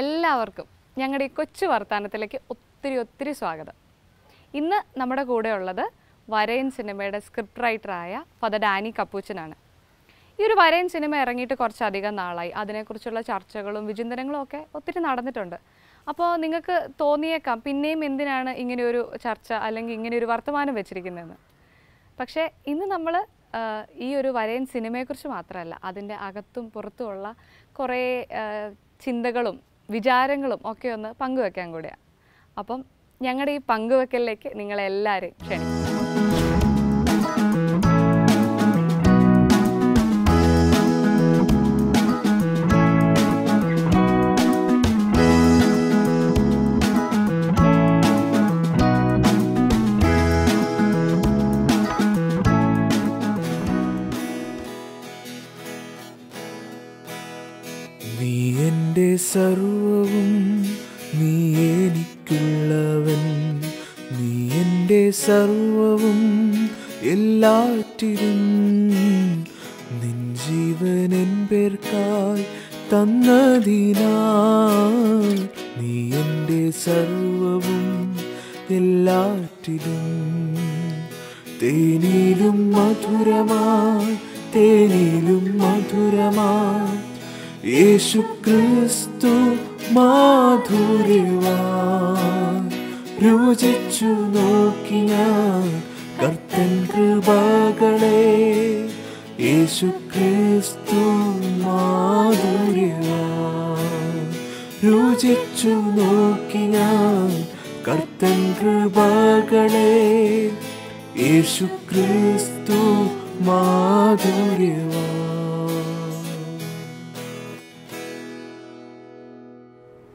എല്ലാവർക്കും ഞങ്ങളുടെ ഈ കൊച്ചു വർത്തമാനത്തിലേക്ക് ഒത്തിരി ഒത്തിരി സ്വാഗതം ഇന്ന് നമ്മുടെ കൂടെ ഉള്ളത് വരയൻ സിനിമയുടെ സ്ക്രിപ്റ്റ് റൈറ്ററായ ഫദ ഡാനി കപ്പൂച്ചനാണ് ഈ ഒരു വരയൻ സിനിമ ഇറങ്ങിയിട്ട് കുറച്ചധികം നാളായി അതിനെക്കുറിച്ചുള്ള ചർച്ചകളും വിചിന്തനങ്ങളും ഒക്കെ ഒത്തിരി നടന്നിട്ടുണ്ട് അപ്പോൾ നിങ്ങൾക്ക് തോന്നിയേക്കാം പിന്നെയും എന്തിനാണ് ഇങ്ങനെയൊരു ചർച്ച അല്ലെങ്കിൽ ഇങ്ങനെയൊരു വർത്തമാനം വെച്ചിരിക്കുന്നതെന്ന് പക്ഷേ ഇന്ന് നമ്മൾ ഈ ഒരു വരയൻ സിനിമയെക്കുറിച്ച് മാത്രമല്ല അതിൻ്റെ അകത്തും പുറത്തുമുള്ള കുറേ ചിന്തകളും വിചാരങ്ങളും ഒക്കെ ഒന്ന് പങ്കുവെക്കാൻ കൂടിയാണ് അപ്പം ഞങ്ങളുടെ ഈ പങ്കുവെക്കലിലേക്ക് നിങ്ങളെല്ലാവരെയും ക്ഷണിക്കും Saru സർവവും എല്ലാറ്റിലും നിൻ ജീവൻ എൻ പേർക്കായി തന്നതിനാൽ നീ എൻ്റെ സർവവും എല്ലാറ്റിലും തേനിലും മധുരമായി തേനിലും മധുരമായി യേശു ക്രിസ്തു രുചിച്ചു നോക്കി ഞാൻ കർത്തൻ കൃപകളെ യേശു ക്രിസ്തു മാധുര്യ രുചിച്ചു നോക്കി ഞാൻ കർത്തൻ കൃപകളെ യേശു ക്രിസ്തു മാധുര്യവ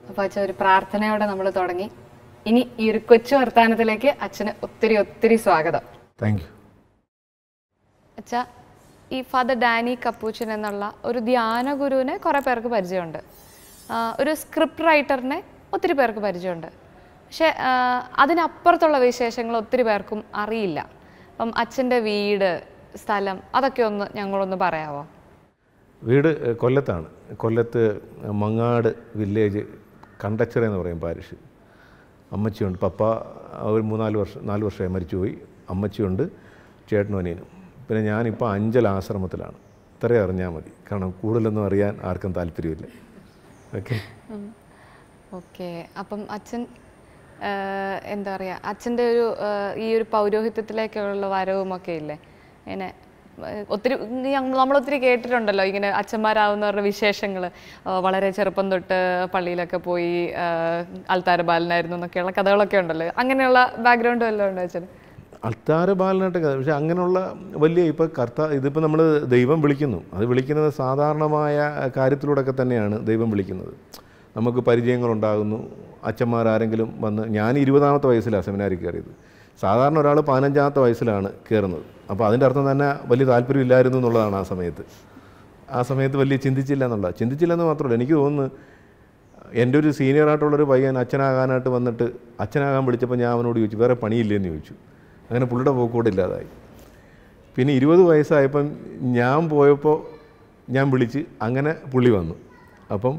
അപ്പൊ ഒരു പ്രാർത്ഥനയോടെ നമ്മൾ തുടങ്ങി ഇനി ഈ ഒരു കൊച്ചു വർത്താനത്തിലേക്ക് അച്ഛന് ഒത്തിരി ഒത്തിരി സ്വാഗതം താങ്ക് യു അച്ഛാ ഈ ഫാദർ ഡാനി കപ്പൂച്ചൻ എന്നുള്ള ഒരു ധ്യാന ഗുരുവിനെ കുറേ പേർക്ക് പരിചയമുണ്ട് ഒരു സ്ക്രിപ്റ്റ് റൈറ്ററിനെ ഒത്തിരി പേർക്ക് പരിചയമുണ്ട് പക്ഷേ അതിനപ്പുറത്തുള്ള വിശേഷങ്ങൾ ഒത്തിരി പേർക്കും അറിയില്ല അപ്പം അച്ഛൻ്റെ വീട് സ്ഥലം അതൊക്കെ ഒന്ന് ഞങ്ങളൊന്ന് പറയാമോ വീട് കൊല്ലത്താണ് കൊല്ലത്ത് മങ്ങാട് വില്ലേജ് കണ്ടച്ചിറ എന്ന് പറയും പാരിഷ് അമ്മച്ചിയുണ്ട് പപ്പ ഒരു മൂന്നാല് വർഷം നാല് വർഷമായി മരിച്ചുപോയി അമ്മച്ചിയുണ്ട് ചേട്ടനും അനിയനും പിന്നെ ഞാനിപ്പോൾ അഞ്ചൽ ആശ്രമത്തിലാണ് ഇത്രയും അറിഞ്ഞാൽ മതി കാരണം കൂടുതലൊന്നും അറിയാൻ ആർക്കും താല്പര്യമില്ല ഓക്കെ ഓക്കെ അപ്പം അച്ഛൻ എന്താ പറയുക അച്ഛൻ്റെ ഒരു ഈ ഒരു പൗരോഹിത്യത്തിലേക്കുള്ള വരവും ഒക്കെ ഇല്ലേ എന്നെ ഒത്തിരി നമ്മളൊത്തിരി കേട്ടിട്ടുണ്ടല്ലോ ഇങ്ങനെ അച്ഛന്മാരാവുന്നവരുടെ വിശേഷങ്ങൾ വളരെ ചെറുപ്പം തൊട്ട് പള്ളിയിലൊക്കെ പോയി അൾത്താര ബാലനായിരുന്നു എന്നൊക്കെയുള്ള കഥകളൊക്കെ ഉണ്ടല്ലോ അങ്ങനെയുള്ള ബാക്ക്ഗ്രൗണ്ട് വല്ലതും ഉണ്ടോ അച്ഛൻ അൾത്താര ബാലനായിട്ട് കഥ പക്ഷെ അങ്ങനെയുള്ള വലിയ ഇപ്പോൾ കർത്ത ഇതിപ്പോൾ നമ്മൾ ദൈവം വിളിക്കുന്നു അത് വിളിക്കുന്നത് സാധാരണമായ കാര്യത്തിലൂടെയൊക്കെ തന്നെയാണ് ദൈവം വിളിക്കുന്നത് നമുക്ക് പരിചയങ്ങളുണ്ടാകുന്നു അച്ഛന്മാരാരെങ്കിലും വന്ന് ഞാൻ ഇരുപതാമത്തെ വയസ്സിലാണ് സെമിനാരി കയറിയത് സാധാരണ ഒരാൾ പതിനഞ്ചാമത്തെ വയസ്സിലാണ് കയറുന്നത് അപ്പോൾ അതിൻ്റെ അർത്ഥം തന്നെ വലിയ താല്പര്യമില്ലായിരുന്നു എന്നുള്ളതാണ് ആ സമയത്ത് ആ സമയത്ത് വലിയ ചിന്തിച്ചില്ല എന്നുള്ള ചിന്തിച്ചില്ല എന്ന് മാത്രമല്ല എനിക്ക് തോന്നുന്നു എൻ്റെ ഒരു സീനിയറായിട്ടുള്ളൊരു പയ്യൻ അച്ഛനാകാനായിട്ട് വന്നിട്ട് അച്ഛനാകാൻ വിളിച്ചപ്പോൾ ഞാൻ അവനോട് ചോദിച്ചു വേറെ പണിയില്ലെന്ന് ചോദിച്ചു അങ്ങനെ പുള്ളിയുടെ പോക്കോട് ഇല്ലാതായി പിന്നെ ഇരുപത് വയസ്സായപ്പം ഞാൻ പോയപ്പോൾ ഞാൻ വിളിച്ച് അങ്ങനെ പുള്ളി വന്നു അപ്പം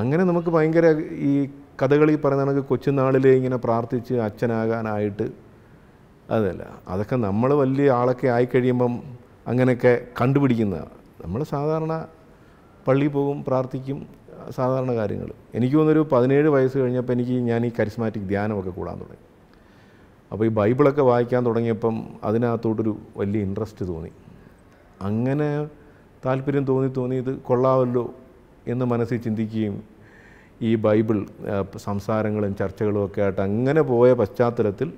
അങ്ങനെ നമുക്ക് ഭയങ്കര ഈ കഥകളി പറയുന്ന കണക്ക് കൊച്ചുനാളിൽ ഇങ്ങനെ പ്രാർത്ഥിച്ച് അച്ഛനാകാനായിട്ട് അതല്ല അതൊക്കെ നമ്മൾ വലിയ ആളൊക്കെ ആയിക്കഴിയുമ്പം അങ്ങനെയൊക്കെ കണ്ടുപിടിക്കുന്നതാണ് നമ്മൾ സാധാരണ പള്ളിയിൽ പോകും പ്രാർത്ഥിക്കും സാധാരണ കാര്യങ്ങൾ എനിക്ക് തോന്നുന്നൊരു പതിനേഴ് വയസ്സ് കഴിഞ്ഞപ്പോൾ എനിക്ക് ഞാൻ ഈ കരിസ്മാറ്റിക് ധ്യാനമൊക്കെ കൂടാൻ തുടങ്ങി അപ്പോൾ ഈ ബൈബിളൊക്കെ വായിക്കാൻ തുടങ്ങിയപ്പം അതിനകത്തോട്ടൊരു വലിയ ഇൻട്രസ്റ്റ് തോന്നി അങ്ങനെ താല്പര്യം തോന്നി തോന്നി ഇത് കൊള്ളാമല്ലോ എന്ന് മനസ്സിൽ ചിന്തിക്കുകയും ഈ ബൈബിൾ സംസാരങ്ങളും ചർച്ചകളും ഒക്കെ ആയിട്ട് അങ്ങനെ പോയ പശ്ചാത്തലത്തിൽ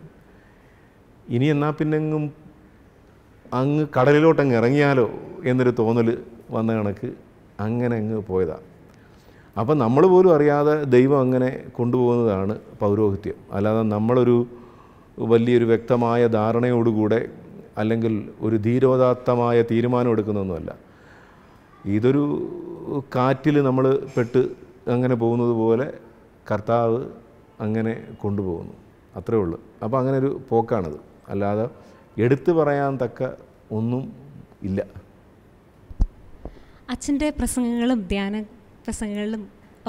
ഇനി എന്നാൽ പിന്നെങ്ങും അങ്ങ് കടലിലോട്ടങ്ങ് ഇറങ്ങിയാലോ എന്നൊരു തോന്നൽ വന്ന കണക്ക് അങ്ങനെ അങ്ങ് പോയതാണ് അപ്പം നമ്മൾ പോലും അറിയാതെ ദൈവം അങ്ങനെ കൊണ്ടുപോകുന്നതാണ് പൗരോഹിത്യം അല്ലാതെ നമ്മളൊരു വലിയൊരു വ്യക്തമായ ധാരണയോടുകൂടെ അല്ലെങ്കിൽ ഒരു ധീരോദാത്തമായ തീരുമാനം എടുക്കുന്നൊന്നുമല്ല ഇതൊരു കാറ്റിൽ നമ്മൾ പെട്ട് അങ്ങനെ പോകുന്നത് പോലെ കർത്താവ് അങ്ങനെ കൊണ്ടുപോകുന്നു അത്രേ ഉള്ളൂ അപ്പോൾ അങ്ങനെ ഒരു പോക്കാണത് അല്ലാതെ എടുത്തു പറയാൻ തക്ക ഒന്നും ഇല്ല അച്ഛൻ്റെ പ്രസംഗങ്ങളും ധ്യാന പ്രസംഗങ്ങളിലും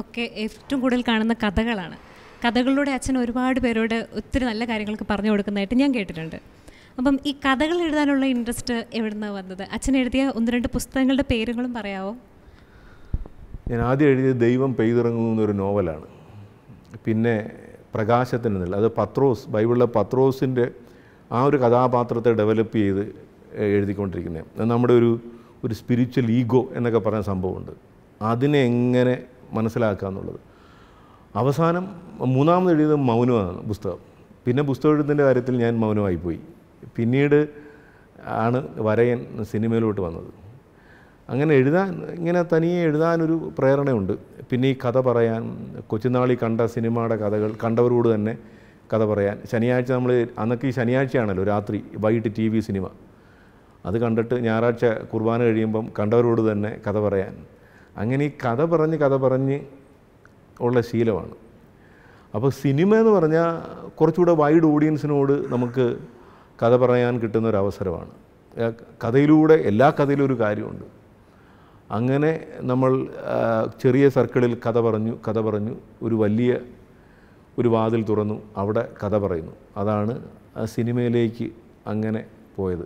ഒക്കെ ഏറ്റവും കൂടുതൽ കാണുന്ന കഥകളാണ് കഥകളിലൂടെ അച്ഛൻ ഒരുപാട് പേരോട് ഒത്തിരി നല്ല കാര്യങ്ങളൊക്കെ പറഞ്ഞു കൊടുക്കുന്നതായിട്ട് ഞാൻ കേട്ടിട്ടുണ്ട് അപ്പം ഈ കഥകൾ എഴുതാനുള്ള ഇൻട്രസ്റ്റ് എവിടുന്ന വന്നത് അച്ഛൻ എഴുതിയ ഒന്ന് രണ്ട് പുസ്തകങ്ങളുടെ പേരുകളും പറയാമോ ഞാൻ ആദ്യം എഴുതിയത് ദൈവം പെയ്തിറങ്ങുന്നു എന്നൊരു നോവലാണ് പിന്നെ പ്രകാശത്തിന് അത് പത്രോസ് ബൈബിളിലെ പത്രോസിൻ്റെ ആ ഒരു കഥാപാത്രത്തെ ഡെവലപ്പ് ചെയ്ത് എഴുതിക്കൊണ്ടിരിക്കുന്നത് നമ്മുടെ ഒരു ഒരു സ്പിരിച്വൽ ഈഗോ എന്നൊക്കെ പറയുന്ന സംഭവമുണ്ട് അതിനെ എങ്ങനെ മനസ്സിലാക്കുക എന്നുള്ളത് അവസാനം മൂന്നാമത് എഴുതിയത് മൗനമാണ് പുസ്തകം പിന്നെ പുസ്തകം എഴുതുന്നതിൻ്റെ കാര്യത്തിൽ ഞാൻ മൗനമായിപ്പോയി പിന്നീട് ആണ് വരയൻ സിനിമയിലോട്ട് വന്നത് അങ്ങനെ എഴുതാൻ ഇങ്ങനെ തനിയെ എഴുതാനൊരു പ്രേരണയുണ്ട് പിന്നെ ഈ കഥ പറയാൻ കൊച്ചുനാളി കണ്ട സിനിമയുടെ കഥകൾ കണ്ടവരോട് തന്നെ കഥ പറയാൻ ശനിയാഴ്ച നമ്മൾ അന്നൊക്കെ ഈ ശനിയാഴ്ചയാണല്ലോ രാത്രി വൈകിട്ട് ടി വി സിനിമ അത് കണ്ടിട്ട് ഞായറാഴ്ച കുർബാന കഴിയുമ്പം കണ്ടവരോട് തന്നെ കഥ പറയാൻ അങ്ങനെ ഈ കഥ പറഞ്ഞ് കഥ പറഞ്ഞ് ഉള്ള ശീലമാണ് അപ്പോൾ സിനിമ എന്ന് പറഞ്ഞാൽ കുറച്ചുകൂടെ വൈഡ് ഓഡിയൻസിനോട് നമുക്ക് കഥ പറയാൻ കിട്ടുന്ന ഒരു അവസരമാണ് കഥയിലൂടെ എല്ലാ കഥയിലും ഒരു കാര്യമുണ്ട് അങ്ങനെ നമ്മൾ ചെറിയ സർക്കിളിൽ കഥ പറഞ്ഞു കഥ പറഞ്ഞു ഒരു വലിയ ഒരു വാതിൽ തുറന്നു അവിടെ കഥ പറയുന്നു അതാണ് ആ സിനിമയിലേക്ക് അങ്ങനെ പോയത്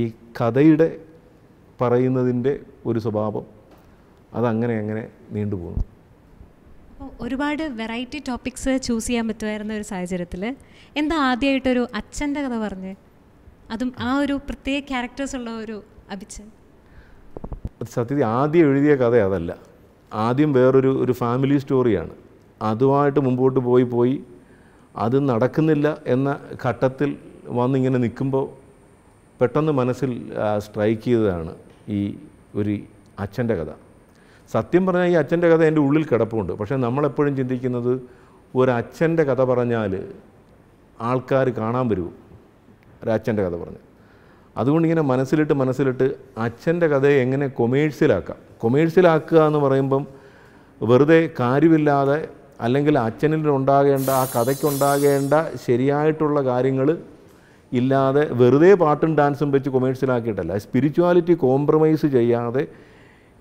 ഈ കഥയുടെ പറയുന്നതിൻ്റെ ഒരു സ്വഭാവം അതങ്ങനെ അങ്ങനെ നീണ്ടുപോകുന്നു ഒരുപാട് വെറൈറ്റി ടോപ്പിക്സ് ചൂസ് ചെയ്യാൻ പറ്റുമായിരുന്ന ഒരു സാഹചര്യത്തിൽ എന്താ ആദ്യമായിട്ടൊരു അച്ഛൻ്റെ കഥ പറഞ്ഞ് അതും ആ ഒരു പ്രത്യേക ക്യാരക്ടേഴ്സ് ഉള്ള ഒരു അഭിച്ച് സത്യത്തിൽ ആദ്യം എഴുതിയ കഥ അതല്ല ആദ്യം വേറൊരു ഒരു ഫാമിലി സ്റ്റോറിയാണ് അതുമായിട്ട് മുമ്പോട്ട് പോയി പോയി അത് നടക്കുന്നില്ല എന്ന ഘട്ടത്തിൽ വന്നിങ്ങനെ നിൽക്കുമ്പോൾ പെട്ടെന്ന് മനസ്സിൽ സ്ട്രൈക്ക് ചെയ്തതാണ് ഈ ഒരു അച്ഛൻ്റെ കഥ സത്യം പറഞ്ഞാൽ ഈ അച്ഛൻ്റെ കഥ എൻ്റെ ഉള്ളിൽ കിടപ്പുണ്ട് പക്ഷേ നമ്മളെപ്പോഴും ചിന്തിക്കുന്നത് ഒരു കഥ പറഞ്ഞാൽ ആൾക്കാർ കാണാൻ വരുമോ ഒരച്ഛൻ്റെ കഥ പറഞ്ഞ് അതുകൊണ്ട് ഇങ്ങനെ മനസ്സിലിട്ട് മനസ്സിലിട്ട് അച്ഛൻ്റെ കഥയെ എങ്ങനെ കൊമേഴ്സ്യലാക്കാം കൊമേഴ്സ്യലാക്കുക എന്ന് പറയുമ്പം വെറുതെ കാര്യമില്ലാതെ അല്ലെങ്കിൽ അച്ഛനിൽ ഉണ്ടാകേണ്ട ആ കഥയ്ക്കുണ്ടാകേണ്ട ശരിയായിട്ടുള്ള കാര്യങ്ങൾ ഇല്ലാതെ വെറുതെ പാട്ടും ഡാൻസും വെച്ച് കൊമേഴ്സ്യലാക്കിയിട്ടല്ല സ്പിരിച്വാലിറ്റി കോംപ്രമൈസ് ചെയ്യാതെ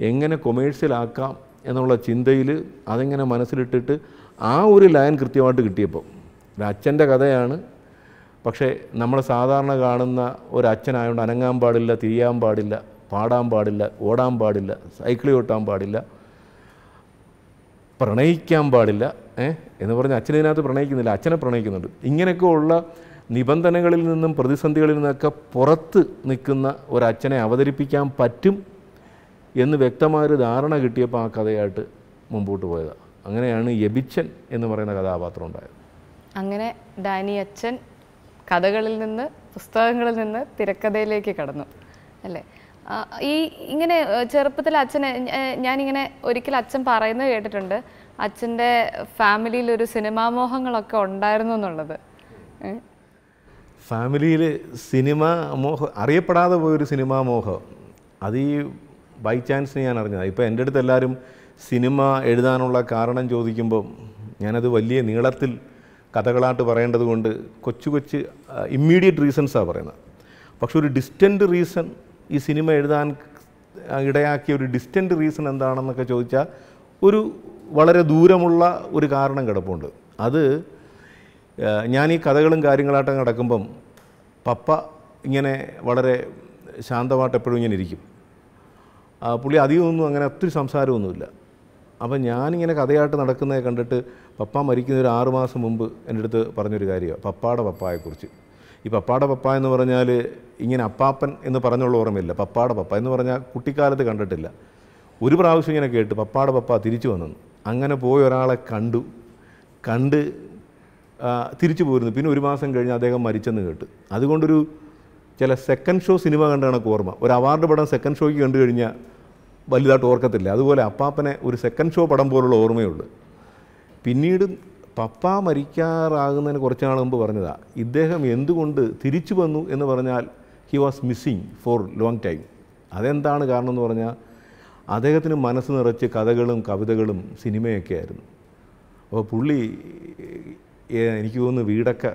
എങ്ങനെ കൊമേഴ്സ്യലാക്കാം എന്നുള്ള ചിന്തയിൽ അതെങ്ങനെ മനസ്സിലിട്ടിട്ട് ആ ഒരു ലൈൻ കൃത്യമായിട്ട് കിട്ടിയപ്പോൾ ഒരു അച്ഛൻ്റെ കഥയാണ് പക്ഷേ നമ്മൾ സാധാരണ കാണുന്ന ഒരു അനങ്ങാൻ പാടില്ല തിരിയാൻ പാടില്ല പാടാൻ പാടില്ല ഓടാൻ പാടില്ല സൈക്കിൾ ചവിട്ടാൻ പാടില്ല പ്രണയിക്കാൻ പാടില്ല എന്ന് പറഞ്ഞാൽ അച്ഛനതിനകത്ത് പ്രണയിക്കുന്നില്ല അച്ഛനെ പ്രണയിക്കുന്നുണ്ട് ഇങ്ങനെയൊക്കെ ഉള്ള നിബന്ധനകളിൽ നിന്നും പ്രതിസന്ധികളിൽ നിന്നൊക്കെ പുറത്ത് നിൽക്കുന്ന ഒരച്ഛനെ അവതരിപ്പിക്കാൻ പറ്റും എന്ന് വ്യക്തമായൊരു ധാരണ കിട്ടിയപ്പോൾ ആ കഥയായിട്ട് മുമ്പോട്ട് പോയത് അങ്ങനെയാണ് യബിച്ചൻ എന്ന് പറയുന്ന കഥാപാത്രം ഉണ്ടായത് അങ്ങനെ ഡാനി അച്ഛൻ കഥകളിൽ നിന്ന് പുസ്തകങ്ങളിൽ നിന്ന് തിരക്കഥയിലേക്ക് കടന്നു അല്ലേ ഈ ഇങ്ങനെ ചെറുപ്പത്തിൽ അച്ഛനെ ഞാനിങ്ങനെ ഒരിക്കൽ അച്ഛൻ പറയുന്നത് കേട്ടിട്ടുണ്ട് അച്ഛൻ്റെ ഫാമിലിയിൽ ഒരു സിനിമാമോഹങ്ങളൊക്കെ ഉണ്ടായിരുന്നു എന്നുള്ളത് ഫാമിലിയിൽ സിനിമ മോഹം അറിയപ്പെടാതെ പോയൊരു സിനിമാ മോഹം അത് ഈ ബൈ ചാൻസ് ഞാൻ അറിഞ്ഞത് ഇപ്പോൾ എൻ്റെ അടുത്ത് എല്ലാവരും സിനിമ എഴുതാനുള്ള കാരണം ചോദിക്കുമ്പോൾ ഞാനത് വലിയ നീളത്തിൽ കഥകളായിട്ട് പറയേണ്ടതുകൊണ്ട് കൊച്ചു കൊച്ച് ഇമ്മീഡിയറ്റ് റീസൺസാണ് പറയുന്നത് പക്ഷെ ഒരു ഡിസ്റ്റൻ്റ് റീസൺ ഈ സിനിമ എഴുതാൻ ഇടയാക്കിയ ഒരു ഡിസ്റ്റൻറ്റ് റീസൺ എന്താണെന്നൊക്കെ ചോദിച്ചാൽ ഒരു വളരെ ദൂരമുള്ള ഒരു കാരണം കിടപ്പുണ്ട് അത് ഞാൻ ഈ കഥകളും കാര്യങ്ങളായിട്ടും കിടക്കുമ്പം പപ്പ ഇങ്ങനെ വളരെ ശാന്തമായിട്ട് എപ്പോഴും ഇങ്ങനെ ഇരിക്കും പുള്ളി അധികമൊന്നും അങ്ങനെ ഒത്തിരി സംസാരമൊന്നുമില്ല അപ്പം ഞാനിങ്ങനെ കഥയായിട്ട് നടക്കുന്നത് കണ്ടിട്ട് പപ്പ മരിക്കുന്ന ഒരു ആറുമാസം മുമ്പ് എൻ്റെ അടുത്ത് പറഞ്ഞൊരു കാര്യമാണ് പപ്പാടെ പപ്പായെക്കുറിച്ച് ഈ പപ്പാട പപ്പ എന്ന് പറഞ്ഞാൽ ഇങ്ങനെ അപ്പാപ്പൻ എന്ന് പറഞ്ഞുള്ള ഓർമ്മയില്ല പപ്പാട പപ്പ എന്ന് പറഞ്ഞാൽ കുട്ടിക്കാലത്ത് കണ്ടിട്ടില്ല ഒരു പ്രാവശ്യം ഇങ്ങനെ കേട്ട് പപ്പാട പപ്പ തിരിച്ചു വന്നു അങ്ങനെ പോയി ഒരാളെ കണ്ടു കണ്ട് തിരിച്ചു പോയിരുന്നു പിന്നെ ഒരു മാസം കഴിഞ്ഞ് അദ്ദേഹം മരിച്ചെന്ന് കേട്ട് അതുകൊണ്ടൊരു ചില സെക്കൻഡ് ഷോ സിനിമ കണ്ടാണ് ഓർമ്മ ഒരു അവാർഡ് പടം സെക്കൻഡ് ഷോയ്ക്ക് കണ്ടു കഴിഞ്ഞാൽ വലുതായിട്ട് ഓർക്കത്തില്ല അതുപോലെ അപ്പാപ്പനെ ഒരു സെക്കൻഡ് ഷോ പടം പോലുള്ള ഓർമ്മയുള്ളൂ പിന്നീട് പപ്പ മരിക്കാറാകുന്നതിന് കുറച്ച് നാൾ മുമ്പ് പറഞ്ഞതാണ് ഇദ്ദേഹം എന്തുകൊണ്ട് തിരിച്ചു വന്നു എന്ന് പറഞ്ഞാൽ he was missing for long time അതെന്താണ് കാരണം എന്ന് പറഞ്ഞാൽ അദ്ദേഹത്തിന് മനസ്സ് നിറച്ച് കഥകളും കവിതകളും സിനിമയൊക്കെ ആയിരുന്നു അപ്പോൾ പുള്ളി എനിക്ക് തോന്നുന്നു വീടൊക്കെ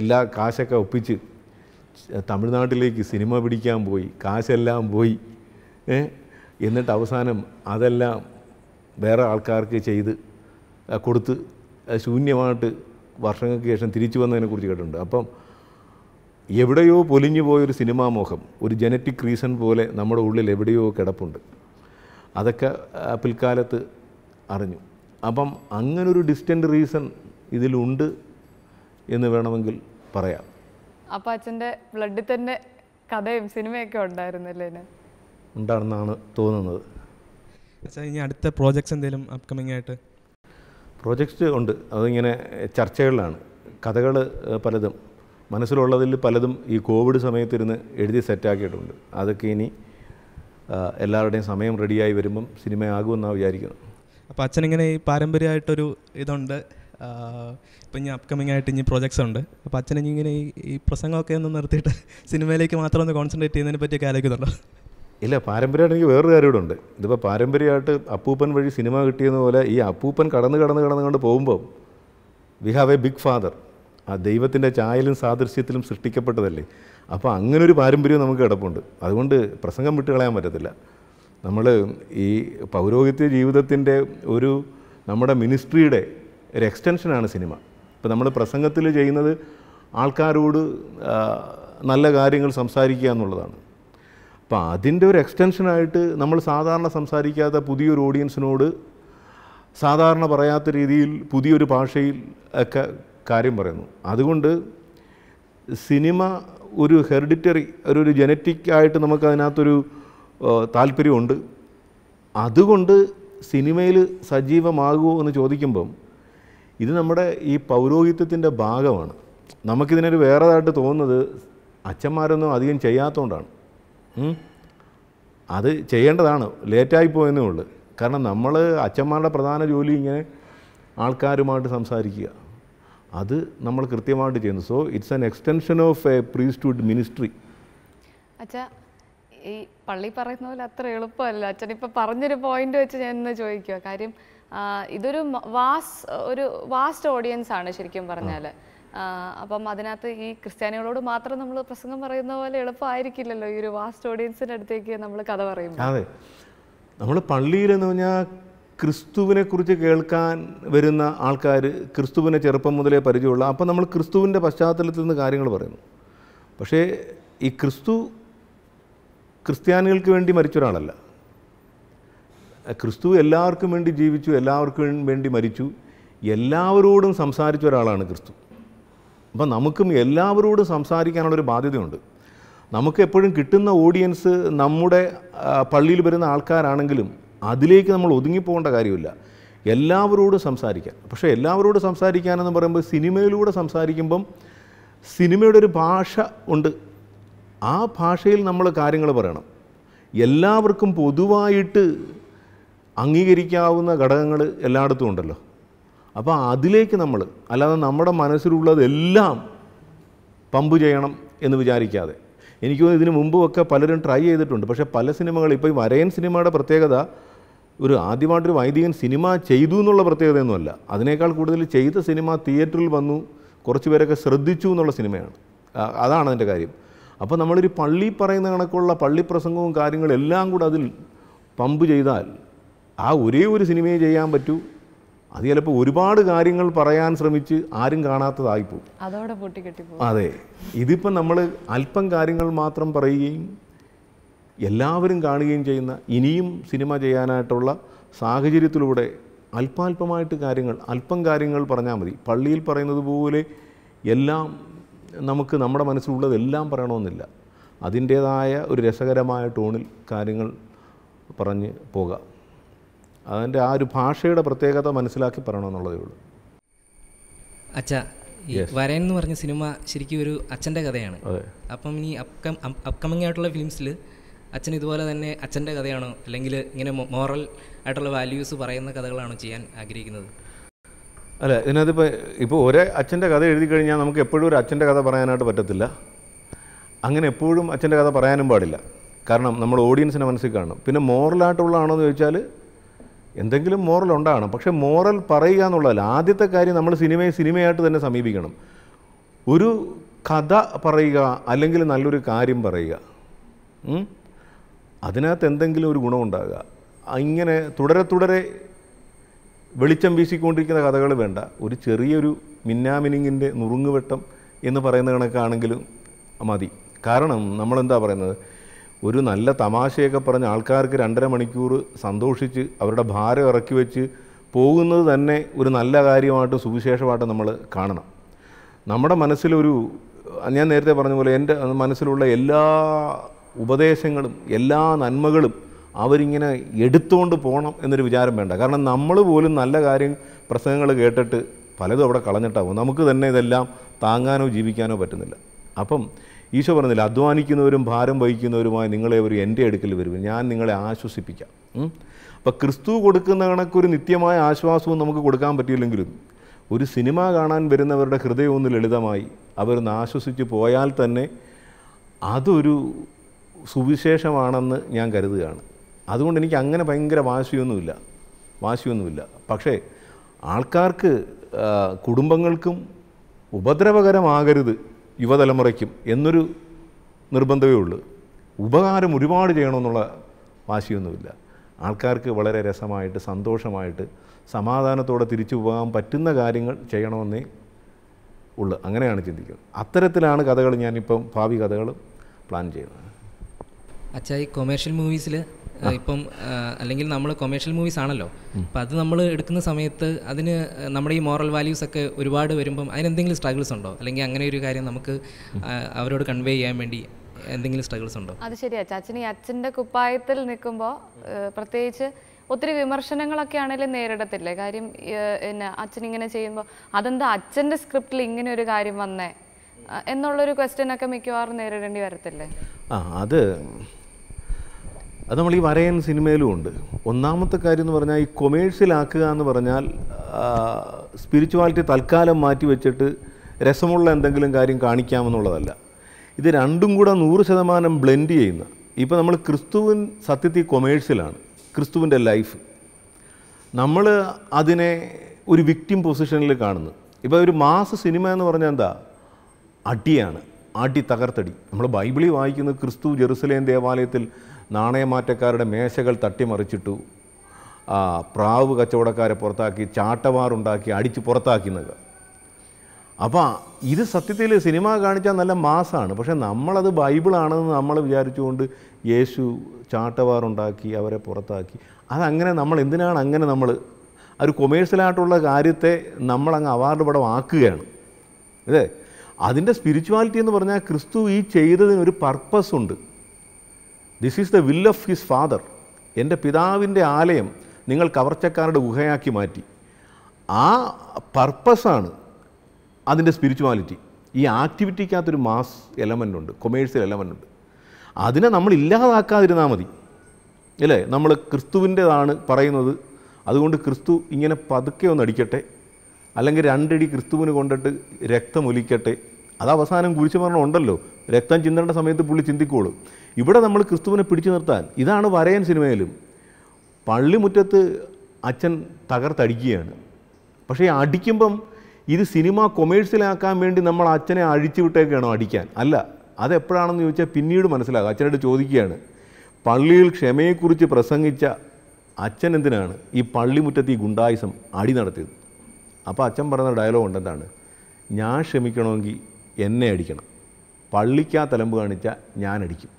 എല്ലാ കാശൊക്കെ ഒപ്പിച്ച് തമിഴ്നാട്ടിലേക്ക് സിനിമ പിടിക്കാൻ പോയി കാശെല്ലാം പോയി എന്നിട്ട് അവസാനം അതെല്ലാം വേറെ ആൾക്കാർക്ക് ചെയ്ത് കൊടുത്ത് ശൂന്യമായിട്ട് വർഷങ്ങൾക്ക് ശേഷം തിരിച്ചു വന്നതിനെക്കുറിച്ച് കേട്ടിട്ടുണ്ട് അപ്പം എവിടെയോ പൊലിഞ്ഞു പോയൊരു സിനിമാ മോഹം ഒരു ജനറ്റിക് റീസൺ പോലെ നമ്മുടെ ഉള്ളിൽ എവിടെയോ കിടപ്പുണ്ട് അതൊക്കെ പിൽക്കാലത്ത് അറിഞ്ഞു അപ്പം അങ്ങനൊരു ഡിസ്റ്റൻ്റ് റീസൺ ഇതിലുണ്ട് എന്ന് വേണമെങ്കിൽ പറയാം അപ്പം അച്ഛൻ്റെ ബ്ലഡിൽ തന്നെ കഥയും സിനിമയൊക്കെ ഉണ്ടായിരുന്നല്ലേ ഉണ്ടാണെന്നാണ് തോന്നുന്നത് അച്ഛാ ഇനി അടുത്ത പ്രോജക്ട്സ് എന്തെങ്കിലും അപ്കമിങ് ആയിട്ട് പ്രോജക്റ്റ് ഉണ്ട് അതിങ്ങനെ ചർച്ചകളിലാണ് കഥകൾ പലതും മനസ്സിലുള്ളതിൽ പലതും ഈ കോവിഡ് സമയത്തിരുന്ന് എഴുതി സെറ്റാക്കിയിട്ടുണ്ട് അതൊക്കെ ഇനി എല്ലാവരുടെയും സമയം റെഡിയായി വരുമ്പം സിനിമയാകുമെന്നാണ് വിചാരിക്കുന്നത് അപ്പോൾ അച്ഛനിങ്ങനെ ഈ പാരമ്പര്യമായിട്ടൊരു ഇതുണ്ട് ഇപ്പം ഇനി അപ്കമിങ് ആയിട്ട് ഇനി പ്രോജക്ട്സ് ഉണ്ട് അപ്പോൾ അച്ഛൻ ഇങ്ങനെ ഈ പ്രസംഗമൊക്കെ ഒന്ന് നിർത്തിയിട്ട് സിനിമയിലേക്ക് മാത്രം ഒന്ന് കോൺസെൻട്രേറ്റ് ചെയ്യുന്നതിനെ പറ്റിയൊക്കെ ആലോചിക്കുന്നുണ്ടോ ഇല്ല പാരമ്പര്യമായിട്ട് എനിക്ക് വേറൊരു കാര്യം ഉണ്ട് ഇതിപ്പോൾ പാരമ്പര്യമായിട്ട് അപ്പൂപ്പൻ വഴി സിനിമ കിട്ടിയെന്ന പോലെ ഈ അപ്പൂപ്പൻ കടന്ന് കടന്ന് കടന്ന് കൊണ്ട് പോകുമ്പോൾ we have a big father ആ ദൈവത്തിൻ്റെ ചായലും സാദൃശ്യത്തിലും സൃഷ്ടിക്കപ്പെട്ടതല്ലേ അപ്പോൾ അങ്ങനൊരു പാരമ്പര്യം നമുക്ക് കിടപ്പുണ്ട് അതുകൊണ്ട് പ്രസംഗം വിട്ട് കളയാൻ പറ്റത്തില്ല നമ്മൾ ഈ പൗരോഹിത്യ ജീവിതത്തിൻ്റെ ഒരു നമ്മുടെ മിനിസ്ട്രിയുടെ ഒരു എക്സ്റ്റൻഷനാണ് സിനിമ ഇപ്പോൾ നമ്മൾ പ്രസംഗത്തിൽ ചെയ്യുന്നത് ആൾക്കാരോട് നല്ല കാര്യങ്ങൾ സംസാരിക്കുക എന്നുള്ളതാണ് അപ്പോൾ അതിൻ്റെ ഒരു എക്സ്റ്റൻഷനായിട്ട് നമ്മൾ സാധാരണ സംസാരിക്കാത്ത പുതിയൊരു ഓഡിയൻസിനോട് സാധാരണ പറയാത്ത രീതിയിൽ പുതിയൊരു ഭാഷയിൽ ഒക്കെ കാര്യം പറയുന്നു അതുകൊണ്ട് സിനിമ ഒരു ഹെറിഡിറ്ററി ഒരു ഒരു ജനറ്റിക് ആയിട്ട് നമുക്ക് അതിനകത്തൊരു താല്പര്യമുണ്ട് അതുകൊണ്ട് സിനിമയിൽ സജീവമാകുമോ എന്ന് ചോദിക്കുമ്പം ഇത് നമ്മുടെ ഈ പൗരോഹിത്യത്തിൻ്റെ ഭാഗമാണ് നമുക്കിതിനൊരു വേറെതായിട്ട് തോന്നുന്നത് അച്ഛന്മാരൊന്നും അധികം ചെയ്യാത്തതുകൊണ്ടാണ് അത് ചെയ്യേണ്ടതാണ് ലേറ്റായി പോയെന്നേ ഉള്ളൂ കാരണം നമ്മൾ അച്ഛന്മാരുടെ പ്രധാന ജോലി ഇങ്ങനെ ആൾക്കാരുമായിട്ട് സംസാരിക്കുക അത് നമ്മൾ കൃത്യമായിട്ട് ചെയ്യുന്നു so it's an extension of a priesthood ministry അച്ഛാ ഈ പള്ളി പറയുന്ന പോലെ അത്ര എളുപ്പമല്ല അച്ഛൻ ഇപ്പം പറഞ്ഞൊരു പോയിന്റ് വെച്ച് ഞാൻ ഇന്ന് ചോദിക്കുക കാര്യം ഇതൊരു വാസ് ഒരു വാസ്റ്റ് ഓഡിയൻസ് ആണ് ശരിക്കും പറഞ്ഞാൽ അപ്പം അതിനകത്ത് ഈ ക്രിസ്ത്യാനികളോട് മാത്രം നമ്മൾ പ്രസംഗം പറയുന്ന പോലെ എളുപ്പമായിരിക്കില്ലല്ലോ ഈ ഒരു വാസ്റ്റ് ഓഡിയൻസിൻ്റെ അടുത്തേക്ക് നമ്മൾ കഥ പറയും അതെ നമ്മൾ പള്ളിയിലെന്ന് പറഞ്ഞാൽ ക്രിസ്തുവിനെ കുറിച്ച് കേൾക്കാൻ വരുന്ന ആൾക്കാർ ക്രിസ്തുവിനെ ചെറുപ്പം മുതലേ പരിചയമുള്ള അപ്പോൾ നമ്മൾ ക്രിസ്തുവിൻ്റെ പശ്ചാത്തലത്തിൽ നിന്ന് കാര്യങ്ങൾ പറയുന്നു പക്ഷേ ഈ ക്രിസ്തു ക്രിസ്ത്യാനികൾക്ക് വേണ്ടി മരിച്ച ഒരാളല്ല ക്രിസ്തു എല്ലാവർക്കും വേണ്ടി ജീവിച്ചു എല്ലാവർക്കും വേണ്ടി മരിച്ചു എല്ലാവരോടും സംസാരിച്ച ഒരാളാണ് ക്രിസ്തു അപ്പം നമുക്കും എല്ലാവരോടും സംസാരിക്കാനുള്ളൊരു ബാധ്യതയുണ്ട് നമുക്ക് എപ്പോഴും കിട്ടുന്ന ഓഡിയൻസ് നമ്മുടെ പള്ളിയിൽ വരുന്ന ആൾക്കാരാണെങ്കിലും അതിലേക്ക് നമ്മൾ ഒതുങ്ങിപ്പോകേണ്ട കാര്യമില്ല എല്ലാവരോടും സംസാരിക്കാൻ പക്ഷേ എല്ലാവരോടും സംസാരിക്കാനെന്ന് പറയുമ്പോൾ സിനിമയിലൂടെ സംസാരിക്കുമ്പം സിനിമയുടെ ഒരു ഭാഷ ഉണ്ട് ആ ഭാഷയിൽ നമ്മൾ കാര്യങ്ങൾ പറയണം എല്ലാവർക്കും പൊതുവായിട്ട് അംഗീകരിക്കാവുന്ന ഘടകങ്ങൾ എല്ലായിടത്തും ഉണ്ടല്ലോ അപ്പോൾ അതിലേക്ക് നമ്മൾ അല്ലാതെ നമ്മുടെ മനസ്സിലുള്ളതെല്ലാം പമ്പ് ചെയ്യണം എന്ന് വിചാരിക്കാതെ എനിക്ക് ഇതിനു മുമ്പുമൊക്കെ പലരും ട്രൈ ചെയ്തിട്ടുണ്ട് പക്ഷേ പല സിനിമകൾ ഇപ്പോൾ ഈ വരയൻ സിനിമയുടെ പ്രത്യേകത ഒരു ആദ്യമായിട്ടൊരു വൈദികൻ സിനിമ ചെയ്തു എന്നുള്ള പ്രത്യേകതയൊന്നുമല്ല അതിനേക്കാൾ കൂടുതൽ ചെയ്ത സിനിമ തിയേറ്ററിൽ വന്നു കുറച്ച് പേരൊക്കെ ശ്രദ്ധിച്ചു എന്നുള്ള സിനിമയാണ് അതാണ് അതിൻ്റെ കാര്യം അപ്പോൾ നമ്മളൊരു പള്ളി പറയുന്ന കണക്കുള്ള പള്ളി പ്രസംഗവും കാര്യങ്ങളെല്ലാം കൂടെ അതിൽ പമ്പ് ചെയ്താൽ ആ ഒരേ ഒരു സിനിമയെ ചെയ്യാൻ പറ്റൂ അത് ചിലപ്പോൾ ഒരുപാട് കാര്യങ്ങൾ പറയാൻ ശ്രമിച്ച് ആരും കാണാത്തതായിപ്പോവും അതോടെ അതെ ഇതിപ്പം നമ്മൾ അല്പം കാര്യങ്ങൾ മാത്രം പറയുകയും എല്ലാവരും കാണുകയും ചെയ്യുന്ന ഇനിയും സിനിമ ചെയ്യാനായിട്ടുള്ള സാഹചര്യത്തിലൂടെ അല്പാൽപമായിട്ട് കാര്യങ്ങൾ അല്പം കാര്യങ്ങൾ പറഞ്ഞാൽ മതി പള്ളിയിൽ പറയുന്നത് പോലെ എല്ലാം നമുക്ക് നമ്മുടെ മനസ്സിലുള്ളതെല്ലാം പറയണമെന്നില്ല അതിൻ്റേതായ ഒരു രസകരമായ ടോണിൽ കാര്യങ്ങൾ പറഞ്ഞ് പോകാം അതിൻ്റെ ആ ഒരു ഭാഷയുടെ പ്രത്യേകത മനസ്സിലാക്കി പറയണമെന്നുള്ളതേ ഉള്ളൂ അച്ഛ വരൻ എന്ന് പറഞ്ഞ സിനിമ ശരിക്കും ഒരു അച്ഛൻ്റെ കഥയാണ് അപ്പം ഇനി അപ്കം അപ്കമിങ് ആയിട്ടുള്ള ഫിലിംസിൽ അച്ഛൻ ഇതുപോലെ തന്നെ അച്ഛൻ്റെ കഥയാണോ അല്ലെങ്കിൽ ഇങ്ങനെ മോറൽ ആയിട്ടുള്ള വാല്യൂസ് പറയുന്ന കഥകളാണോ ചെയ്യാൻ ആഗ്രഹിക്കുന്നത് അല്ല ഇതിനകത്തിപ്പോൾ ഇപ്പോൾ ഒരേ അച്ഛൻ്റെ കഥ എഴുതി കഴിഞ്ഞാൽ നമുക്ക് എപ്പോഴും ഒരു അച്ഛൻ്റെ കഥ പറയാനായിട്ട് പറ്റത്തില്ല അങ്ങനെ എപ്പോഴും അച്ഛൻ്റെ കഥ പറയാനും പാടില്ല കാരണം നമ്മൾ ഓഡിയൻസിനെ മനസ്സിൽ കാണണം പിന്നെ മോറലായിട്ടുള്ളതാണോ എന്ന് ചോദിച്ചാൽ എന്തെങ്കിലും മോറൽ ഉണ്ടാകണം പക്ഷേ മോറൽ പറയുക എന്നുള്ളതല്ല ആദ്യത്തെ കാര്യം നമ്മൾ സിനിമയെ സിനിമയായിട്ട് തന്നെ സമീപിക്കണം ഒരു കഥ പറയുക അല്ലെങ്കിൽ നല്ലൊരു കാര്യം പറയുക അതിനകത്ത് എന്തെങ്കിലും ഒരു ഗുണമുണ്ടാകുക ഇങ്ങനെ തുടരെ തുടരെ വെളിച്ചം വീശിക്കൊണ്ടിരിക്കുന്ന കഥകൾ വേണ്ട ഒരു ചെറിയൊരു മിന്നാമിനിങ്ങിൻ്റെ നുറുങ്ങുവെട്ടം എന്ന് പറയുന്ന കണക്കാണെങ്കിലും മതി കാരണം നമ്മളെന്താ പറയുന്നത് ഒരു നല്ല തമാശയൊക്കെ പറഞ്ഞ് ആൾക്കാർക്ക് രണ്ടര മണിക്കൂർ സന്തോഷിച്ച് അവരുടെ ഭാരം ഇറക്കി വെച്ച് പോകുന്നത് തന്നെ ഒരു നല്ല കാര്യമായിട്ട് സുവിശേഷമായിട്ട് നമ്മൾ കാണണം നമ്മുടെ മനസ്സിലൊരു ഞാൻ നേരത്തെ പറഞ്ഞ പോലെ എൻ്റെ മനസ്സിലുള്ള എല്ലാ ഉപദേശങ്ങളും എല്ലാ നന്മകളും അവരിങ്ങനെ എടുത്തുകൊണ്ട് പോകണം എന്നൊരു വിചാരം വേണ്ട കാരണം നമ്മൾ പോലും നല്ല കാര്യം പ്രസംഗങ്ങൾ കേട്ടിട്ട് പലതും അവിടെ കളഞ്ഞിട്ടാവും നമുക്ക് തന്നെ ഇതെല്ലാം താങ്ങാനോ ജീവിക്കാനോ പറ്റുന്നില്ല അപ്പം ഈശോ പറഞ്ഞില്ല അധ്വാനിക്കുന്നവരും ഭാരം വഹിക്കുന്നവരുമായി നിങ്ങളെ ഒരു എൻ്റെ അടുക്കൽ വരും ഞാൻ നിങ്ങളെ ആശ്വസിപ്പിക്കാം അപ്പോൾ ക്രിസ്തു കൊടുക്കുന്ന കണക്കൊരു നിത്യമായ ആശ്വാസവും നമുക്ക് കൊടുക്കാൻ പറ്റിയില്ലെങ്കിലും ഒരു സിനിമ കാണാൻ വരുന്നവരുടെ ഹൃദയം ഒന്ന് ലളിതമായി അവരൊന്ന് ആശ്വസിച്ച് പോയാൽ തന്നെ അതൊരു സുവിശേഷമാണെന്ന് ഞാൻ കരുതുകയാണ് അതുകൊണ്ട് എനിക്ക് അങ്ങനെ ഭയങ്കര വാശിയൊന്നുമില്ല വാശിയൊന്നുമില്ല പക്ഷേ ആൾക്കാർക്ക് കുടുംബങ്ങൾക്കും ഉപദ്രവകരമാകരുത് യുവതലമുറയ്ക്കും എന്നൊരു നിർബന്ധമേ ഉള്ളൂ ഉപകാരം ഒരുപാട് ചെയ്യണമെന്നുള്ള വാശിയൊന്നുമില്ല ആൾക്കാർക്ക് വളരെ രസമായിട്ട് സന്തോഷമായിട്ട് സമാധാനത്തോടെ തിരിച്ചു പോകാൻ പറ്റുന്ന കാര്യങ്ങൾ ചെയ്യണമെന്നേ ഉള്ളു അങ്ങനെയാണ് ചിന്തിക്കുന്നത് അത്തരത്തിലാണ് കഥകൾ ഞാനിപ്പം ഭാവി കഥകൾ പ്ലാൻ ചെയ്യുന്നത് അച്ഛാ ഈ കൊമേഴ്ഷ്യൽ മൂവീസിൽ ഇപ്പം അല്ലെങ്കിൽ നമ്മൾ കൊമേഴ്ഷ്യൽ മൂവീസ് ആണല്ലോ അപ്പം അത് നമ്മൾ എടുക്കുന്ന സമയത്ത് അതിന് നമ്മുടെ ഈ മോറൽ വാല്യൂസ് ഒക്കെ ഒരുപാട് വരുമ്പം അതിനെന്തെങ്കിലും സ്ട്രഗിൾസ് ഉണ്ടോ അല്ലെങ്കിൽ അങ്ങനെ ഒരു കാര്യം നമുക്ക് അവരോട് കൺവേ ചെയ്യാൻ വേണ്ടി എന്തെങ്കിലും സ്ട്രഗിൾസ് ഉണ്ടോ അത് ശരിയാ ചാച്ചൻ ഈ അച്ഛൻ്റെ കുപ്പായത്തിൽ നിൽക്കുമ്പോൾ പ്രത്യേകിച്ച് ഒത്തിരി വിമർശനങ്ങളൊക്കെ ആണെങ്കിലും നേരിടത്തില്ലേ കാര്യം പിന്നെ അച്ഛൻ ഇങ്ങനെ ചെയ്യുമ്പോൾ അതെന്താ അച്ഛൻ്റെ സ്ക്രിപ്റ്റിൽ ഇങ്ങനെ ഒരു കാര്യം വന്നേ എന്നുള്ളൊരു ക്വസ്റ്റ്യൻ ഒക്കെ മിക്കവാറും നേരിടേണ്ടി വരത്തില്ലേ ആ അത് അത് നമ്മൾ ഈ വരയൻ സിനിമയിലും ഉണ്ട് ഒന്നാമത്തെ കാര്യം എന്ന് പറഞ്ഞാൽ ഈ കൊമേഴ്സ്യലാക്കുക എന്ന് പറഞ്ഞാൽ സ്പിരിച്വാലിറ്റി തൽക്കാലം മാറ്റി വെച്ചിട്ട് രസമുള്ള എന്തെങ്കിലും കാര്യം കാണിക്കാമെന്നുള്ളതല്ല ഇത് രണ്ടും കൂടെ നൂറ് ശതമാനം ബ്ലെൻഡ് ചെയ്യുന്ന ഇപ്പോൾ നമ്മൾ ക്രിസ്തുവിൻ സത്യത്തിൽ കൊമേഴ്സ്യലാണ് ക്രിസ്തുവിൻ്റെ ലൈഫ് നമ്മൾ അതിനെ ഒരു വിക്ടിം പൊസിഷനിൽ കാണുന്നു ഇപ്പോൾ ഒരു മാസ സിനിമ എന്ന് പറഞ്ഞാൽ എന്താ അടിയാണ് അടി തകർത്തടി നമ്മൾ ബൈബിളിൽ വായിക്കുന്നത് ക്രിസ്തു ജെറുസലേം ദേവാലയത്തിൽ നാണയമാറ്റക്കാരുടെ മേശകൾ തട്ടിമറിച്ചിട്ടു പ്രാവ് കച്ചവടക്കാരെ പുറത്താക്കി ചാട്ടവാറുണ്ടാക്കി അടിച്ച് പുറത്താക്കുന്നത് അപ്പോൾ ഇത് സത്യത്തിൽ സിനിമ കാണിച്ചാൽ നല്ല മാസമാണ് പക്ഷേ നമ്മളത് ബൈബിളാണെന്ന് നമ്മൾ വിചാരിച്ചുകൊണ്ട് യേശു ചാട്ടവാറുണ്ടാക്കി അവരെ പുറത്താക്കി അതങ്ങനെ നമ്മൾ എന്തിനാണ് അങ്ങനെ നമ്മൾ ഒരു കൊമേഴ്സ്യലായിട്ടുള്ള കാര്യത്തെ നമ്മളങ്ങ് അവാർഡ് പടം ആക്കുകയാണ് അല്ലേ അതിൻ്റെ സ്പിരിച്വാലിറ്റി എന്ന് പറഞ്ഞാൽ ക്രിസ്തു ഈ ചെയ്തതിനൊരു പർപ്പസ് ഉണ്ട് this is the will of his father എൻ്റെ പിതാവിൻ്റെ ആലയം നിങ്ങൾ കവർച്ചക്കാരുടെ ഗുഹയാക്കി മാറ്റി ആ പർപ്പസാണ് അതിൻ്റെ സ്പിരിച്വാലിറ്റി ഈ ആക്ടിവിറ്റിക്കകത്തൊരു മാസ് എലമെൻ്റ് ഉണ്ട് കൊമേഴ്സ്യൽ എലമെൻ്റ് ഉണ്ട് അതിനെ നമ്മൾ ഇല്ലാതാക്കാതിരുന്നാൽ മതി അല്ലേ നമ്മൾ ക്രിസ്തുവിൻ്റെതാണ് പറയുന്നത് അതുകൊണ്ട് ക്രിസ്തു ഇങ്ങനെ പതുക്കെ ഒന്ന് അടിക്കട്ടെ അല്ലെങ്കിൽ രണ്ടടി ക്രിസ്തുവിന് കൊണ്ടിട്ട് രക്തമൊലിക്കട്ടെ അത് അവസാനം കുരിശുമരണം ഉണ്ടല്ലോ രക്തം ചിന്തേണ്ട സമയത്ത് പുള്ളി ചിന്തിക്കോളും ഇവിടെ നമ്മൾ ക്രിസ്തുവിനെ പിടിച്ചു നിർത്താൻ ഇതാണ് വരയൻ സിനിമയിലും പള്ളിമുറ്റത്ത് അച്ഛൻ തകർത്തടിക്കുകയാണ് പക്ഷേ അടിക്കുമ്പം ഇത് സിനിമ കൊമേഴ്സ്യലാക്കാൻ വേണ്ടി നമ്മൾ അച്ഛനെ അഴിച്ചു വിട്ടേക്കാണോ അടിക്കാൻ അല്ല അതെപ്പോഴാണെന്ന് ചോദിച്ചാൽ പിന്നീട് മനസ്സിലാകും അച്ഛനോട് ചോദിക്കുകയാണ് പള്ളിയിൽ ക്ഷമയെക്കുറിച്ച് പ്രസംഗിച്ച അച്ഛൻ എന്തിനാണ് ഈ പള്ളിമുറ്റത്ത് ഈ ഗുണ്ടായുസം അടി നടത്തിയത് അപ്പോൾ അച്ഛൻ പറയുന്ന ഡയലോഗ് ഉണ്ടെന്താണ് ഞാൻ ക്ഷമിക്കണമെങ്കിൽ എന്നെ അടിക്കണം പള്ളിക്കാ തലമ്പ് കാണിച്ചാൽ അടിക്കും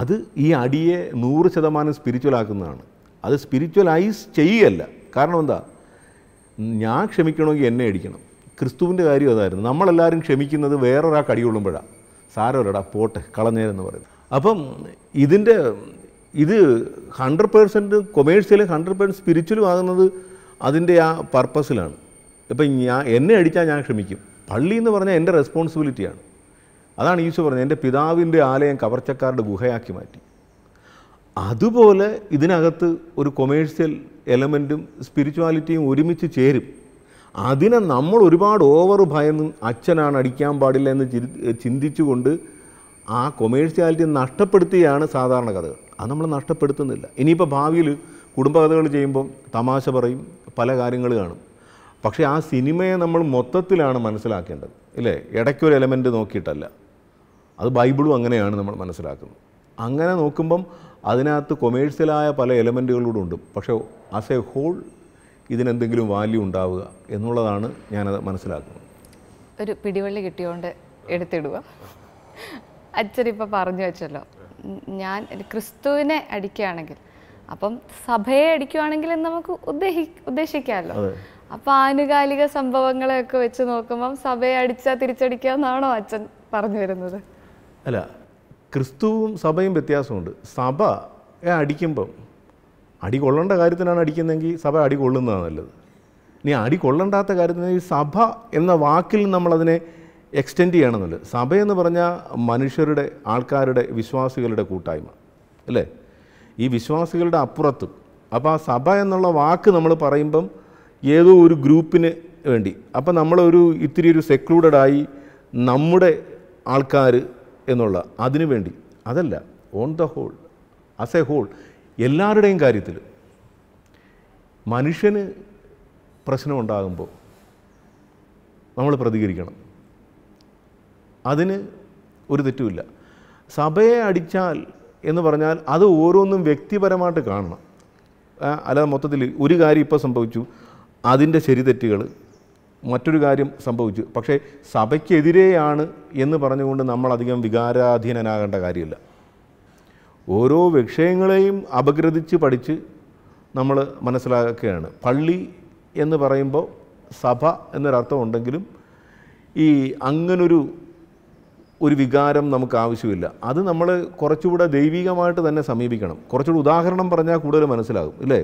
അത് ഈ അടിയെ നൂറ് ശതമാനം സ്പിരിച്വലാക്കുന്നതാണ് അത് സ്പിരിച്വലൈസ് ചെയ്യുകയല്ല കാരണം എന്താ ഞാൻ ക്ഷമിക്കണമെങ്കിൽ എന്നെ അടിക്കണം ക്രിസ്തുവിൻ്റെ കാര്യം അതായിരുന്നു നമ്മളെല്ലാവരും ക്ഷമിക്കുന്നത് വേറൊരാൾക്ക് അടി കൊള്ളുമ്പോഴാണ് സാരമല്ലടാ പോട്ടെ കളഞ്ഞേരെന്ന് പറയുന്നത് അപ്പം ഇതിൻ്റെ ഇത് ഹൺഡ്രഡ് പേഴ്സൻറ്റ് കൊമേഴ്സ്യലും ഹൺഡ്രഡ് പേഴ്സൻറ്റ് സ്പിരിച്വലും ആകുന്നത് അതിൻ്റെ ആ പർപ്പസിലാണ് ഇപ്പം ഞാൻ എന്നെ അടിച്ചാൽ ഞാൻ ക്ഷമിക്കും പള്ളി എന്ന് പറഞ്ഞാൽ എൻ്റെ റെസ്പോൺസിബിലിറ്റിയാണ് അതാണ് ഈശോ പറഞ്ഞത് എൻ്റെ പിതാവിൻ്റെ ആലയം കവർച്ചക്കാരുടെ ഗുഹയാക്കി മാറ്റി അതുപോലെ ഇതിനകത്ത് ഒരു കൊമേഴ്ഷ്യൽ എലമെൻറ്റും സ്പിരിച്വാലിറ്റിയും ഒരുമിച്ച് ചേരും അതിനെ നമ്മൾ ഒരുപാട് ഓവർ ഭയന്ന് അച്ഛനാണ് അടിക്കാൻ പാടില്ല എന്ന് ചിന്തിച്ചുകൊണ്ട് ആ കൊമേഴ്സ്യാലിറ്റി നഷ്ടപ്പെടുത്തിയാണ് സാധാരണ കഥകൾ അത് നമ്മൾ നഷ്ടപ്പെടുത്തുന്നില്ല ഇനിയിപ്പോൾ ഭാവിയിൽ കുടുംബകഥകൾ ചെയ്യുമ്പം തമാശ പറയും പല കാര്യങ്ങൾ കാണും പക്ഷേ ആ സിനിമയെ നമ്മൾ മൊത്തത്തിലാണ് മനസ്സിലാക്കേണ്ടത് ഇല്ലേ ഇടയ്ക്കൊരു എലമെൻ്റ് നോക്കിയിട്ടല്ല അത് ബൈബിളും അങ്ങനെയാണ് നമ്മൾ മനസ്സിലാക്കുന്നത് അങ്ങനെ നോക്കുമ്പം അതിനകത്ത് കൊമേഴ്സ്യലായ പല എലമെൻറ്റുകളൂടെ ഉണ്ട് പക്ഷേ ആസ് എ ഹോൾ ഇതിനെന്തെങ്കിലും വാല്യൂ ഉണ്ടാവുക എന്നുള്ളതാണ് ഞാനത് മനസ്സിലാക്കുന്നത് ഒരു പിടിവള്ളി കിട്ടിയോണ്ട് എടുത്തിടുക അച്ഛനിപ്പോൾ പറഞ്ഞു വെച്ചല്ലോ ഞാൻ ക്രിസ്തുവിനെ അടിക്കുകയാണെങ്കിൽ അപ്പം സഭയെ അടിക്കുകയാണെങ്കിൽ നമുക്ക് ഉദ്ദേശി ഉദ്ദേശിക്കാമല്ലോ അപ്പൊ ആനുകാലിക സംഭവങ്ങളെയൊക്കെ വെച്ച് നോക്കുമ്പം സഭയെ അടിച്ചാ തിരിച്ചടിക്കാന്നാണോ അച്ഛൻ പറഞ്ഞു വരുന്നത് അല്ല ക്രിസ്തുവും സഭയും വ്യത്യാസമുണ്ട് സഭ അടിക്കുമ്പം അടി കൊള്ളേണ്ട കാര്യത്തിനാണ് അടിക്കുന്നതെങ്കിൽ സഭ അടി കൊള്ളുന്നതാണ് നല്ലത് ഇനി അടി കൊള്ളണ്ടാത്ത കാര്യത്തിന് സഭ എന്ന വാക്കിൽ നമ്മളതിനെ എക്സ്റ്റെൻഡ് ചെയ്യണമെന്നുള്ളത് സഭയെന്ന് പറഞ്ഞാൽ മനുഷ്യരുടെ ആൾക്കാരുടെ വിശ്വാസികളുടെ കൂട്ടായ്മ അല്ലേ ഈ വിശ്വാസികളുടെ അപ്പുറത്തും അപ്പോൾ ആ സഭ എന്നുള്ള വാക്ക് നമ്മൾ പറയുമ്പം ഏതോ ഒരു ഗ്രൂപ്പിന് വേണ്ടി അപ്പോൾ നമ്മളൊരു ഇത്തിരി ഒരു സെക്ലൂഡഡ് ആയി നമ്മുടെ ആൾക്കാർ എന്നുള്ള അതിനു വേണ്ടി അതല്ല on the whole as a whole എല്ലാവരുടെയും കാര്യത്തിൽ മനുഷ്യന് പ്രശ്നമുണ്ടാകുമ്പോൾ നമ്മൾ പ്രതികരിക്കണം അതിന് ഒരു തെറ്റുമില്ല സഭയെ അടിച്ചാൽ എന്ന് പറഞ്ഞാൽ അത് ഓരോന്നും വ്യക്തിപരമായിട്ട് കാണണം അല്ലാതെ മൊത്തത്തിൽ ഒരു കാര്യം ഇപ്പോൾ സംഭവിച്ചു അതിൻ്റെ തെറ്റുകൾ മറ്റൊരു കാര്യം സംഭവിച്ചു പക്ഷേ സഭയ്ക്കെതിരെയാണ് എന്ന് പറഞ്ഞുകൊണ്ട് നമ്മളധികം വികാരാധീനനാകേണ്ട കാര്യമില്ല ഓരോ വിഷയങ്ങളെയും അപഗ്രഥിച്ച് പഠിച്ച് നമ്മൾ മനസ്സിലാക്കുകയാണ് പള്ളി എന്ന് പറയുമ്പോൾ സഭ എന്നൊരർത്ഥം ഉണ്ടെങ്കിലും ഈ അങ്ങനൊരു ഒരു വികാരം നമുക്ക് ആവശ്യമില്ല അത് നമ്മൾ കുറച്ചുകൂടെ ദൈവികമായിട്ട് തന്നെ സമീപിക്കണം കുറച്ചുകൂടെ ഉദാഹരണം പറഞ്ഞാൽ കൂടുതൽ മനസ്സിലാകും ഇല്ലേ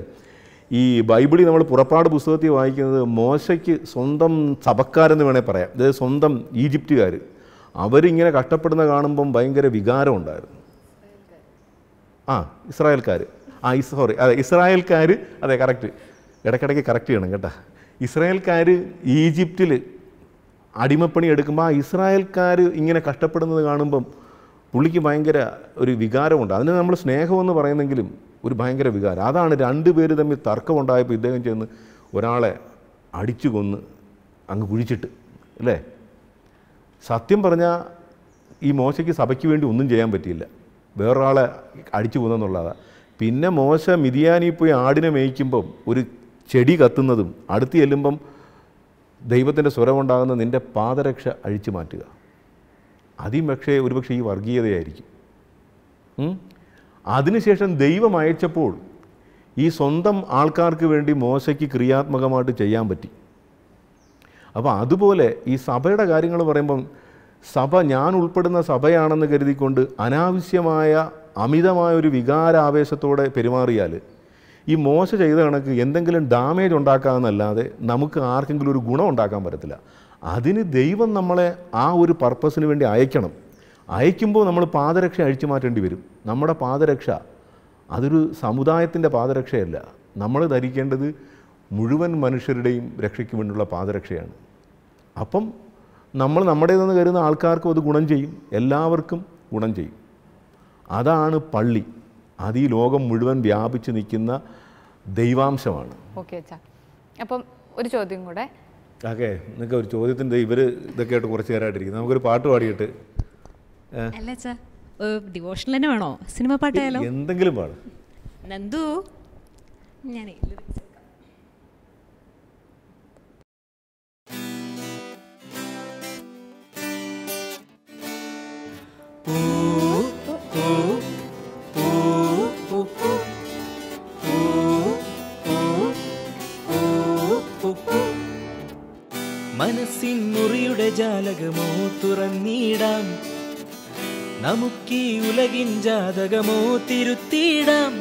ഈ ബൈബിളിൽ നമ്മൾ പുറപ്പാട് പുസ്തകത്തിൽ വായിക്കുന്നത് മോശയ്ക്ക് സ്വന്തം സഭക്കാരെന്ന് വേണേൽ പറയാം അതായത് സ്വന്തം ഈജിപ്റ്റുകാർ അവരിങ്ങനെ കഷ്ടപ്പെടുന്ന കാണുമ്പം ഭയങ്കര വികാരം ഉണ്ടായിരുന്നു ആ ഇസ്രായേൽക്കാർ ആ സോറി അതെ ഇസ്രായേൽക്കാർ അതെ കറക്റ്റ് ഇടയ്ക്കിടയ്ക്ക് കറക്റ്റ് ചെയ്യണം കേട്ടോ ഇസ്രായേൽക്കാർ ഈജിപ്തിൽ അടിമപ്പണി എടുക്കുമ്പോൾ ആ ഇസ്രായേൽക്കാർ ഇങ്ങനെ കഷ്ടപ്പെടുന്നത് കാണുമ്പം പുള്ളിക്ക് ഭയങ്കര ഒരു വികാരമുണ്ട് അതിന് നമ്മൾ സ്നേഹമെന്ന് പറയുന്നെങ്കിലും ഒരു ഭയങ്കര വികാരം അതാണ് രണ്ട് പേര് തമ്മിൽ തർക്കമുണ്ടായപ്പോൾ ഇദ്ദേഹം ചെന്ന് ഒരാളെ അടിച്ചു കൊന്ന് അങ്ങ് കുഴിച്ചിട്ട് അല്ലേ സത്യം പറഞ്ഞാൽ ഈ മോശയ്ക്ക് സഭയ്ക്ക് വേണ്ടി ഒന്നും ചെയ്യാൻ പറ്റിയില്ല വേറൊരാളെ അടിച്ചു കൊന്നെന്നുള്ളതാണ് പിന്നെ മോശ മിതിയാനി പോയി ആടിനെ മേയ്ക്കുമ്പം ഒരു ചെടി കത്തുന്നതും അടുത്ത് ചെല്ലുമ്പം ദൈവത്തിൻ്റെ സ്വരമുണ്ടാകുന്ന നിൻ്റെ പാദരക്ഷ അഴിച്ചു മാറ്റുക പക്ഷേ ഒരുപക്ഷെ ഈ വർഗീയതയായിരിക്കും അതിനുശേഷം ദൈവം അയച്ചപ്പോൾ ഈ സ്വന്തം ആൾക്കാർക്ക് വേണ്ടി മോശയ്ക്ക് ക്രിയാത്മകമായിട്ട് ചെയ്യാൻ പറ്റി അപ്പോൾ അതുപോലെ ഈ സഭയുടെ കാര്യങ്ങൾ പറയുമ്പം സഭ ഞാൻ ഉൾപ്പെടുന്ന സഭയാണെന്ന് കരുതിക്കൊണ്ട് അനാവശ്യമായ അമിതമായ ഒരു വികാരാവേശത്തോടെ പെരുമാറിയാൽ ഈ മോശ ചെയ്ത കണക്ക് എന്തെങ്കിലും ഡാമേജ് ഉണ്ടാക്കാമെന്നല്ലാതെ നമുക്ക് ആർക്കെങ്കിലും ഒരു ഗുണം ഉണ്ടാക്കാൻ പറ്റത്തില്ല അതിന് ദൈവം നമ്മളെ ആ ഒരു പർപ്പസിന് വേണ്ടി അയക്കണം അയക്കുമ്പോൾ നമ്മൾ പാദരക്ഷ അഴിച്ചു മാറ്റേണ്ടി വരും നമ്മുടെ പാദരക്ഷ അതൊരു സമുദായത്തിൻ്റെ പാദരക്ഷയല്ല നമ്മൾ ധരിക്കേണ്ടത് മുഴുവൻ മനുഷ്യരുടെയും രക്ഷയ്ക്ക് വേണ്ടിയുള്ള പാദരക്ഷയാണ് അപ്പം നമ്മൾ നമ്മുടേതെന്ന് കരുതുന്ന ആൾക്കാർക്കും അത് ഗുണം ചെയ്യും എല്ലാവർക്കും ഗുണം ചെയ്യും അതാണ് പള്ളി അത് ഈ ലോകം മുഴുവൻ വ്യാപിച്ചു നിൽക്കുന്ന ദൈവാംശമാണ് ഓക്കെ അപ്പം ഒരു ചോദ്യം കൂടെ ഓക്കെ നിങ്ങൾക്ക് ഒരു ചോദ്യത്തിൻ്റെ ഇവർ ഇതൊക്കെ ആയിട്ട് കുറച്ച് നേരമായിട്ടിരിക്കും നമുക്കൊരു പാട്ട് പാടിയിട്ട് അല്ല ഡിവോഷണൽ തന്നെ വേണോ സിനിമ പാട്ടായാലോ എന്തെങ്കിലും പാടും നന്ദു ഞാൻ മനസ്സിൻ മുറിയുടെ ജാലകമോ തുറന്നി നമുക്കീ ഉലകിൻ ജാതകമോ തിരുത്തിയിടാം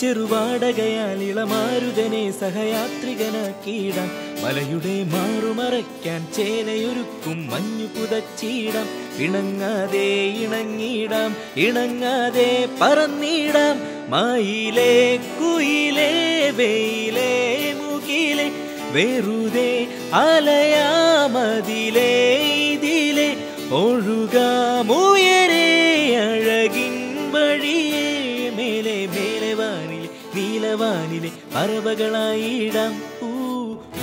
ചെറുവാടകയാൽ ഇളമാരുതനെ സഹയാത്രികനാക്കിയിടാം മലയുടെ മാറുമറയ്ക്കാൻ ചേനയൊരുക്കും മഞ്ഞു പുതച്ചിടാം ഇണങ്ങാതെ ഇണങ്ങിടാം ഇണങ്ങാതെ പറന്നിടാം മായിലേ കുയിലേ വെയിലേ മുകിലേ വെറുതെ അലയാമതിലേ ഇതിലെ ഒഴുകാമോ പോലെ പറവകളായിടാം ഊ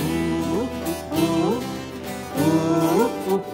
ഊ ഊ ഊ ഊ